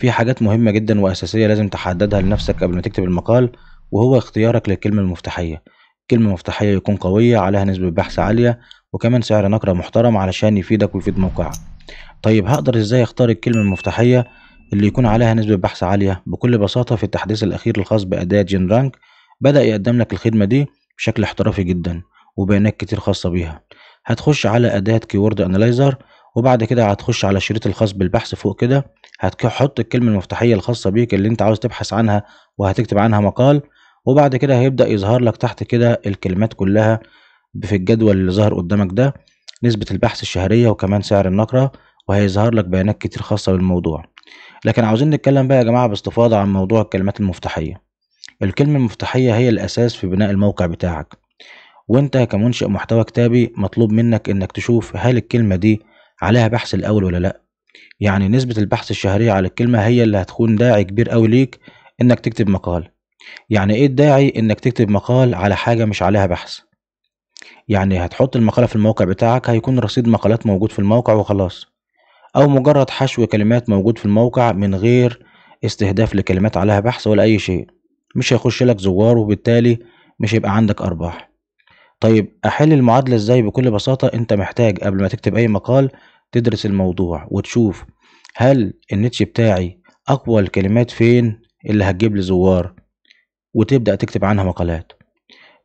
في حاجات مهمة جدا وأساسية لازم تحددها لنفسك قبل ما تكتب المقال وهو اختيارك للكلمة المفتاحية كلمة مفتاحية يكون قوية عليها نسبة بحث عالية وكمان سعر نقرة محترم علشان يفيدك ويفيد موقعك طيب هقدر ازاي اختار الكلمة المفتاحية اللي يكون عليها نسبة بحث عالية بكل بساطة في التحديث الأخير الخاص بأداة جين رانك بدأ يقدم لك الخدمة دي بشكل احترافي جدا وبيانات كتير خاصة بيها هتخش على أداة كيورد أنالايزر وبعد كده هتخش على الشريط الخاص بالبحث فوق كده هتحط الكلمة المفتاحية الخاصة بيك اللي انت عاوز تبحث عنها وهتكتب عنها مقال وبعد كده هيبدأ يظهر لك تحت كده الكلمات كلها في الجدول اللي ظهر قدامك ده نسبة البحث الشهرية وكمان سعر النقرة وهيظهر لك بيانات كتير خاصة بالموضوع لكن عاوزين نتكلم بقى يا جماعة باستفاضة عن موضوع الكلمات المفتاحية الكلمة المفتاحية هي الأساس في بناء الموقع بتاعك وانت كمنشئ محتوى كتابي مطلوب منك انك تشوف هل الكلمة دي عليها بحث الاول ولا لا يعني نسبة البحث الشهرية على الكلمة هي اللي هتكون داعي كبير أوي ليك إنك تكتب مقال يعني إيه الداعي إنك تكتب مقال على حاجة مش عليها بحث يعني هتحط المقالة في الموقع بتاعك هيكون رصيد مقالات موجود في الموقع وخلاص أو مجرد حشو كلمات موجود في الموقع من غير استهداف لكلمات عليها بحث ولا أي شيء مش هيخش لك زوار وبالتالي مش هيبقى عندك أرباح طيب أحل المعادلة إزاي؟ بكل بساطة أنت محتاج قبل ما تكتب أي مقال تدرس الموضوع وتشوف هل النتش بتاعي أقوى الكلمات فين اللي هتجيب لي زوار وتبدأ تكتب عنها مقالات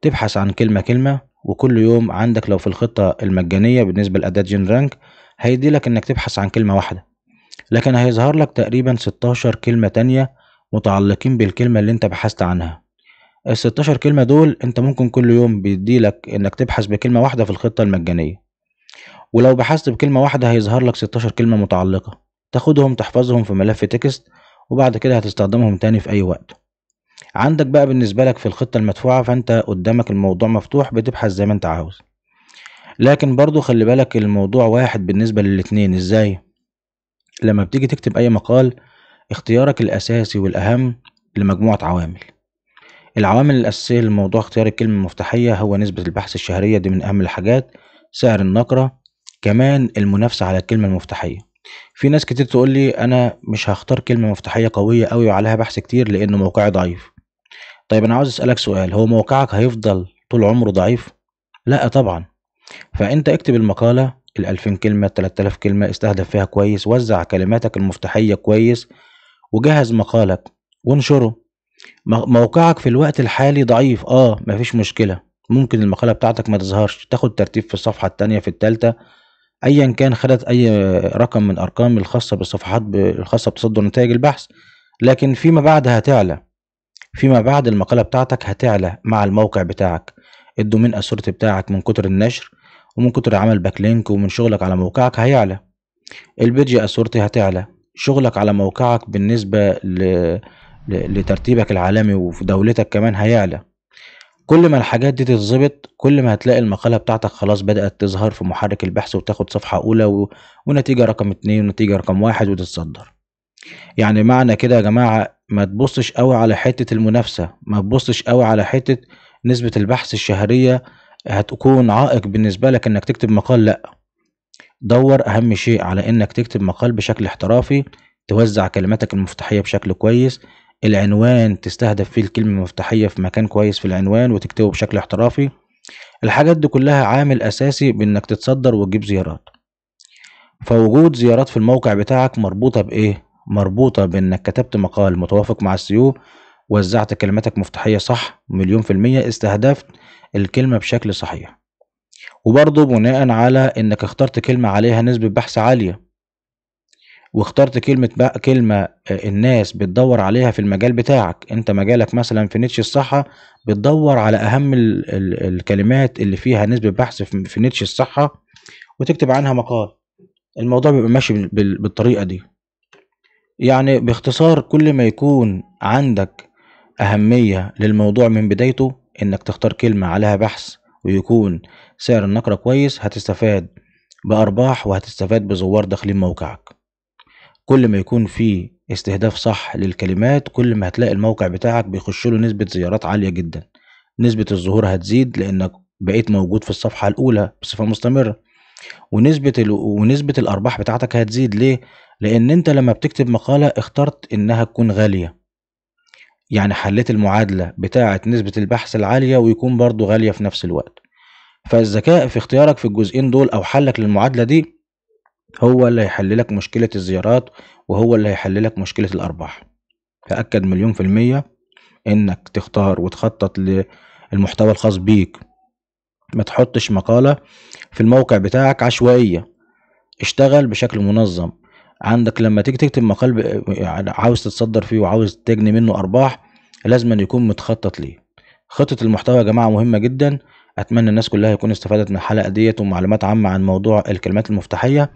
تبحث عن كلمة كلمة وكل يوم عندك لو في الخطة المجانية بالنسبة لأداة جين رانك هيديلك إنك تبحث عن كلمة واحدة لكن هيظهر لك تقريبا 16 كلمة تانية متعلقين بالكلمة اللي أنت بحثت عنها ال16 كلمة دول انت ممكن كل يوم بيديلك انك تبحث بكلمة واحدة في الخطة المجانية ولو بحثت بكلمة واحدة هيظهر لك 16 كلمة متعلقة تاخدهم تحفظهم في ملف تكست وبعد كده هتستخدمهم تاني في أي وقت عندك بقى بالنسبة لك في الخطة المدفوعة فأنت قدامك الموضوع مفتوح بتبحث زي ما أنت عاوز لكن برضو خلي بالك الموضوع واحد بالنسبة للاتنين إزاي لما بتيجي تكتب أي مقال اختيارك الأساسي والأهم لمجموعة عوامل العوامل الأساسية لموضوع اختيار الكلمة المفتاحية هو نسبة البحث الشهرية دي من أهم الحاجات سعر النقرة كمان المنافسة على الكلمة المفتاحية في ناس كتير تقول لي أنا مش هختار كلمة مفتاحية قوية أوي وعليها بحث كتير لأن موقعي ضعيف طيب أنا عاوز أسألك سؤال هو موقعك هيفضل طول عمره ضعيف؟ لأ طبعا فأنت اكتب المقالة الألفين كلمة التلات كلمة استهدف فيها كويس وزع كلماتك المفتاحية كويس وجهز مقالك وانشره موقعك في الوقت الحالي ضعيف آه، مفيش مشكلة، ممكن المقالة بتاعتك ما تظهرش، تاخد ترتيب في الصفحة التانية في التالتة، أيًا كان خدت أي رقم من أرقام الخاصة بالصفحات الخاصة بتصدر نتائج البحث، لكن فيما بعد هتعلى، فيما بعد المقالة بتاعتك هتعلى مع الموقع بتاعك، الدومين authority بتاعك من كتر النشر ومن كتر عمل لينك ومن شغلك على موقعك هيعلى، البيدج authority هتعلى، شغلك على موقعك بالنسبة ل لترتيبك العالمي وفي دولتك كمان هيعلى كل ما الحاجات دي تتظبط كل ما هتلاقي المقالة بتاعتك خلاص بدأت تظهر في محرك البحث وتاخد صفحة أولى و... ونتيجة رقم اتنين ونتيجة رقم واحد وتتصدر يعني معنى كده يا جماعة ما تبصش قوي على حتة المنافسة ما تبصش قوي على حتة نسبة البحث الشهرية هتكون عائق بالنسبة لك انك تكتب مقال لا دور اهم شيء على انك تكتب مقال بشكل احترافي توزع كلماتك المفتاحية بشكل كويس العنوان تستهدف فيه الكلمة المفتاحية في مكان كويس في العنوان وتكتبه بشكل احترافي الحاجات دي كلها عامل أساسي بإنك تتصدر وتجيب زيارات فوجود زيارات في الموقع بتاعك مربوطة بإيه؟ مربوطة بإنك كتبت مقال متوافق مع السيو وزعت كلماتك مفتاحية صح مليون في المية استهدفت الكلمة بشكل صحيح وبرضه بناء على إنك اخترت كلمة عليها نسبة بحث عالية واخترت كلمة بقى كلمة آه، الناس بتدور عليها في المجال بتاعك انت مجالك مثلا في نيتش الصحة بتدور على اهم ال ال الكلمات اللي فيها نسبة بحث في نيتش الصحة وتكتب عنها مقال الموضوع بيبقى ماشي بالطريقة دي يعني باختصار كل ما يكون عندك أهمية للموضوع من بدايته إنك تختار كلمة عليها بحث ويكون سعر النقرة كويس هتستفاد بأرباح وهتستفاد بزوار داخلين موقعك كل ما يكون في استهداف صح للكلمات كل ما هتلاقي الموقع بتاعك بيخش له نسبة زيارات عالية جدا نسبة الظهور هتزيد لأنك بقيت موجود في الصفحة الأولى بصفة مستمرة ونسبة ال... ونسبة الأرباح بتاعتك هتزيد ليه؟ لأن أنت لما بتكتب مقالة اخترت إنها تكون غالية يعني حليت المعادلة بتاعة نسبة البحث العالية ويكون برضو غالية في نفس الوقت فالذكاء في اختيارك في الجزئين دول أو حلك للمعادلة دي هو اللي هيحللك مشكلة الزيارات وهو اللي هيحللك مشكلة الأرباح تأكد مليون في المية إنك تختار وتخطط للمحتوى الخاص بيك ما تحطش مقالة في الموقع بتاعك عشوائية اشتغل بشكل منظم عندك لما تيجي تكتب مقال يعني عاوز تتصدر فيه وعاوز تجني منه أرباح لازم أن يكون متخطط ليه خطة المحتوى يا جماعة مهمة جدا اتمنى الناس كلها يكون استفادت من الحلقه ديت ومعلومات عامه عن موضوع الكلمات المفتاحيه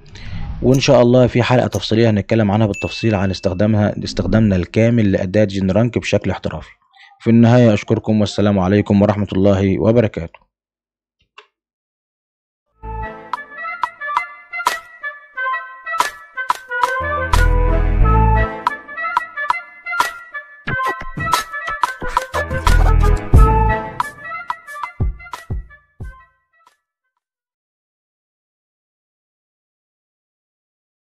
وان شاء الله في حلقه تفصيليه هنتكلم عنها بالتفصيل عن استخدامها استخدامنا الكامل لاداه جين رانك بشكل احترافي في النهايه اشكركم والسلام عليكم ورحمه الله وبركاته you